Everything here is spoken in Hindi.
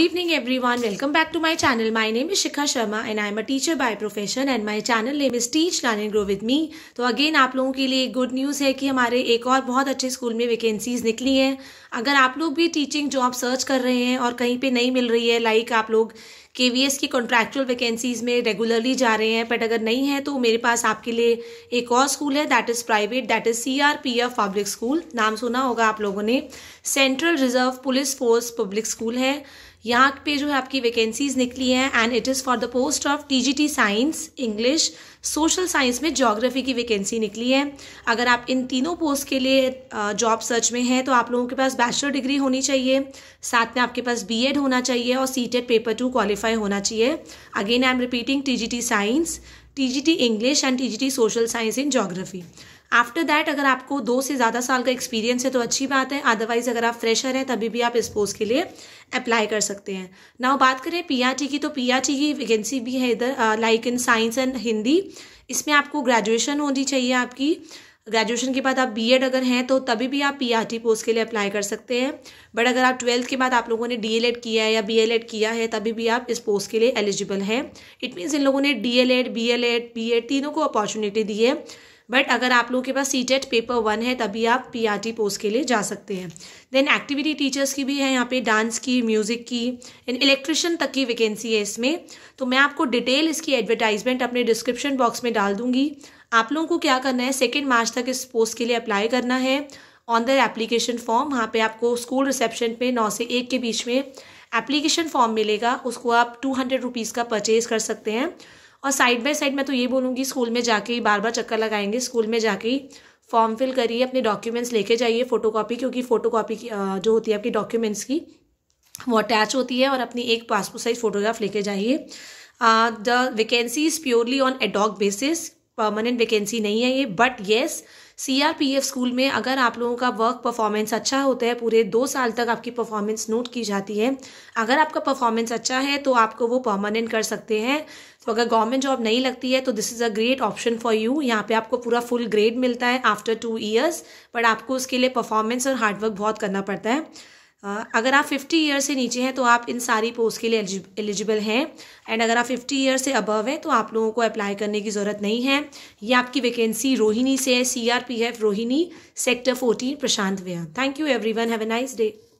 Good evening everyone. Welcome back to my channel. My name is Shikha Sharma and I am a teacher by profession and my channel name is Teach Learn and Grow with me. तो अगेन आप लोगों के लिए गुड न्यूज़ है कि हमारे एक और बहुत अच्छे स्कूल में वैकेंसीज निकली हैं अगर आप लोग भी टीचिंग जॉब सर्च कर रहे हैं और कहीं पे नहीं मिल रही है लाइक आप लोग के वी एस की कॉन्ट्रैक्चुअल वैकेंसीज में रेगुलरली जा रहे हैं बट अगर नहीं है तो मेरे पास आपके लिए एक और स्कूल है that is private that is C R P F public school नाम सुना होगा आप लोगों ने central reserve police force public school है यहाँ पे जो है आपकी वैकेंसीज निकली हैं and it is for the post of TGT science English social science में जोग्राफी की वैकेंसी निकली है अगर आप इन तीनों पोस्ट के लिए जॉब सर्च में हैं तो आप लोगों के पास बैचलर डिग्री होनी चाहिए साथ में आपके पास बीएड होना चाहिए और सी पेपर टू क्वालिफाई होना चाहिए again I am repeating T science T English and T social science in geography after that अगर आपको दो से ज़्यादा साल का एक्सपीरियंस है तो अच्छी बात है अदरवाइज अगर आप फ्रेशर हैं तभी भी आप इस पोस्ट के लिए अप्लाई कर सकते हैं नाउ बात करें पीआरटी की तो पीआरटी की वैकेंसी भी है इधर like in science and Hindi इसमें आपको ग्रेजुएशन होनी चाहिए आपकी ग्रेजुएशन के बाद आप बीएड अगर हैं तो तभी भी आप पीआरटी पोस्ट के लिए अप्लाई कर सकते हैं बट अगर आप ट्वेल्थ के बाद आप लोगों ने डीएलएड किया है या बीएलएड किया है तभी भी आप इस पोस्ट के लिए एलिजिबल हैं इट मीन्स इन लोगों ने डीएलएड बीएलएड बीएड तीनों को अपॉर्चुनिटी दी है बट अगर आप लोगों के पास सी टेट पेपर वन है तभी आप पी आर टी पोस्ट के लिए जा सकते हैं देन एक्टिविटी टीचर्स की भी है यहाँ पे डांस की म्यूज़िक की एंड इलेक्ट्रिशियन तक की वैकेंसी है इसमें तो मैं आपको डिटेल इसकी एडवर्टाइजमेंट अपने डिस्क्रिप्शन बॉक्स में डाल दूंगी आप लोगों को क्या करना है सेकेंड मार्च तक इस पोस्ट के लिए अप्लाई करना है ऑन द एप्लीकेशन फॉर्म वहाँ पे आपको स्कूल रिसेप्शन पे नौ से एक के बीच में एप्लीकेशन फॉर्म मिलेगा उसको आप टू हंड्रेड रुपीज़ का परचेज कर सकते हैं और साइड बाय साइड मैं तो ये बोलूँगी स्कूल में जाके ही बार बार चक्कर लगाएंगे स्कूल में जाके ही फॉर्म फिल करिए अपने डॉक्यूमेंट्स लेके जाइए कॉपी क्योंकि फोटो की जो होती है आपकी डॉक्यूमेंट्स की वो अटैच होती है और अपनी एक पासपोर्ट साइज फोटोग्राफ लेके जाइए the vacancy is purely on ad hoc basis permanent vacancy नहीं है ये बट येस सीआरपीएफ स्कूल में अगर आप लोगों का वर्क परफॉर्मेंस अच्छा होता है पूरे दो साल तक आपकी परफॉर्मेंस नोट की जाती है अगर आपका परफॉर्मेंस अच्छा है तो आपको वो परमानेंट कर सकते हैं तो अगर गवर्नमेंट जॉब नहीं लगती है तो this is a great option for you यहाँ पे आपको पूरा फुल ग्रेड मिलता है आफ्टर टू ईयर्स बट आपको उसके लिए परफॉर्मेंस और हार्डवर्क बहुत करना पड़ता है हाँ, अगर आप 50 ईयर से नीचे हैं तो आप इन सारी पोस्ट के लिए एलिजिबल हैं एंड अगर आप 50 ईयर से अबव हैं तो आप लोगों को अप्लाई करने की ज़रूरत नहीं है ये आपकी वैकेंसी रोहिणी से है C R P F Rohini sector 14 Prashant Vihar thank you everyone have a nice day